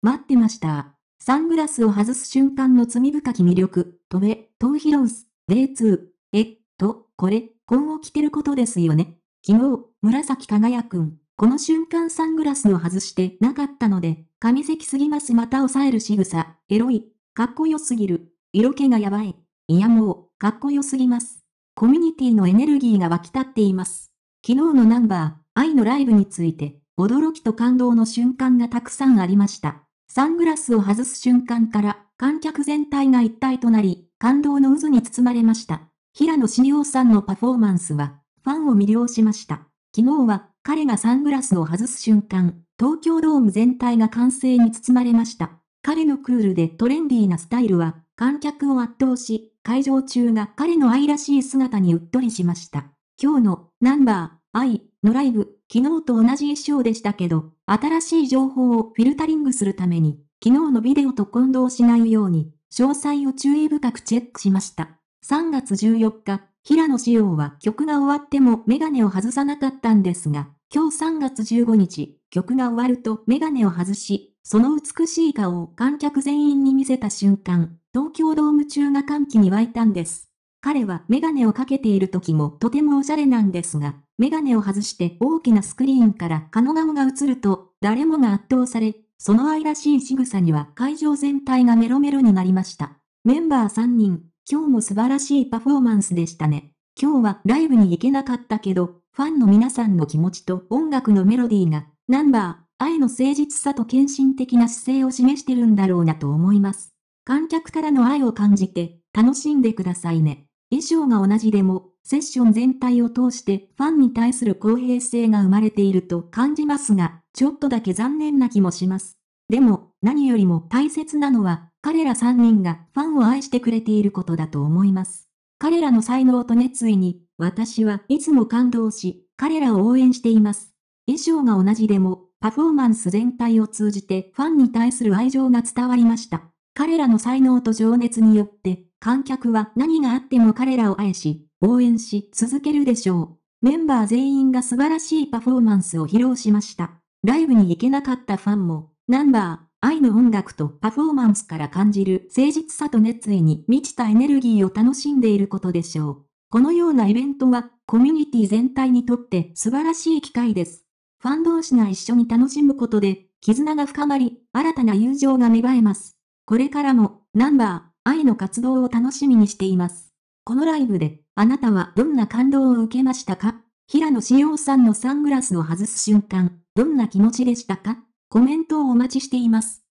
待ってました。サングラスを外す瞬間の罪深き魅力、とべ、トーヒロウス、ツー。えっと、これ、今を着てることですよね。昨日、紫輝くん、この瞬間サングラスを外してなかったので、上席すぎますまた抑える仕草、エロい、かっこよすぎる、色気がやばい。いやもう、かっこよすぎます。コミュニティのエネルギーが湧き立っています。昨日のナンバー、愛のライブについて、驚きと感動の瞬間がたくさんありました。サングラスを外す瞬間から、観客全体が一体となり、感動の渦に包まれました。平野志陽さんのパフォーマンスは、ファンを魅了しました。昨日は、彼がサングラスを外す瞬間、東京ドーム全体が歓声に包まれました。彼のクールでトレンディーなスタイルは、観客を圧倒し、会場中が彼の愛らしい姿にうっとりしました。今日の、ナンバー、愛のライブ、昨日と同じ衣装でしたけど、新しい情報をフィルタリングするために、昨日のビデオと混同しないように、詳細を注意深くチェックしました。3月14日、平野志耀は曲が終わってもメガネを外さなかったんですが、今日3月15日、曲が終わるとメガネを外し、その美しい顔を観客全員に見せた瞬間、東京ドーム中が歓喜に沸いたんです。彼はメガネをかけている時もとてもおしゃれなんですが、メガネを外して大きなスクリーンからカノガオが映ると、誰もが圧倒され、その愛らしい仕草には会場全体がメロメロになりました。メンバー3人、今日も素晴らしいパフォーマンスでしたね。今日はライブに行けなかったけど、ファンの皆さんの気持ちと音楽のメロディーが、ナンバー、愛の誠実さと献身的な姿勢を示してるんだろうなと思います。観客からの愛を感じて、楽しんでくださいね。衣装が同じでも、セッション全体を通してファンに対する公平性が生まれていると感じますが、ちょっとだけ残念な気もします。でも、何よりも大切なのは、彼ら3人がファンを愛してくれていることだと思います。彼らの才能と熱意に、私はいつも感動し、彼らを応援しています。衣装が同じでも、パフォーマンス全体を通じてファンに対する愛情が伝わりました。彼らの才能と情熱によって、観客は何があっても彼らを愛し、応援し続けるでしょう。メンバー全員が素晴らしいパフォーマンスを披露しました。ライブに行けなかったファンも、ナンバー、愛の音楽とパフォーマンスから感じる誠実さと熱意に満ちたエネルギーを楽しんでいることでしょう。このようなイベントは、コミュニティ全体にとって素晴らしい機会です。ファン同士が一緒に楽しむことで、絆が深まり、新たな友情が芽生えます。これからも、ナンバー、愛の活動を楽しみにしています。このライブで、あなたはどんな感動を受けましたか平野紫耀さんのサングラスを外す瞬間、どんな気持ちでしたかコメントをお待ちしています。